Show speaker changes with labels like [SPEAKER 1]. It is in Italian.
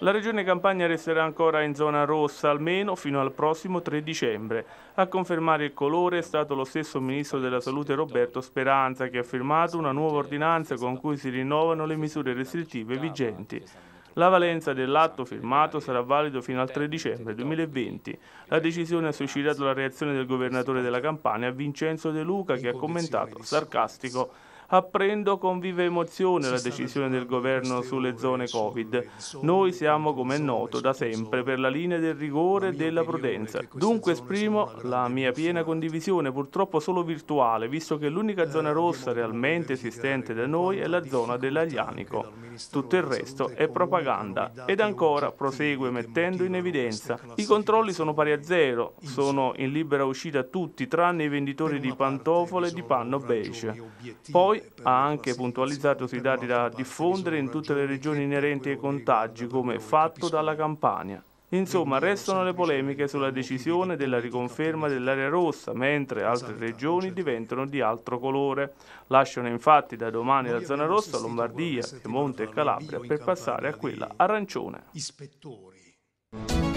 [SPEAKER 1] La regione Campania resterà ancora in zona rossa almeno fino al prossimo 3 dicembre. A confermare il colore è stato lo stesso ministro della salute Roberto Speranza che ha firmato una nuova ordinanza con cui si rinnovano le misure restrittive vigenti. La valenza dell'atto firmato sarà valido fino al 3 dicembre 2020. La decisione ha suscitato la reazione del governatore della Campania Vincenzo De Luca che ha commentato sarcastico Apprendo con viva emozione la decisione del governo sulle zone Covid. Noi siamo, come è noto, da sempre per la linea del rigore e della prudenza. Dunque esprimo la mia piena condivisione, purtroppo solo virtuale, visto che l'unica eh, zona rossa realmente esistente da noi è la zona dell'Aglianico tutto il resto è propaganda. Ed ancora prosegue mettendo in evidenza, i controlli sono pari a zero, sono in libera uscita tutti tranne i venditori di pantofole e di panno beige. Poi ha anche puntualizzato sui dati da diffondere in tutte le regioni inerenti ai contagi come fatto dalla Campania. Insomma, restano le polemiche sulla decisione della riconferma dell'area rossa, mentre altre regioni diventano di altro colore. Lasciano infatti da domani la zona rossa Lombardia, Piemonte e Calabria per passare a quella arancione. Ispettori.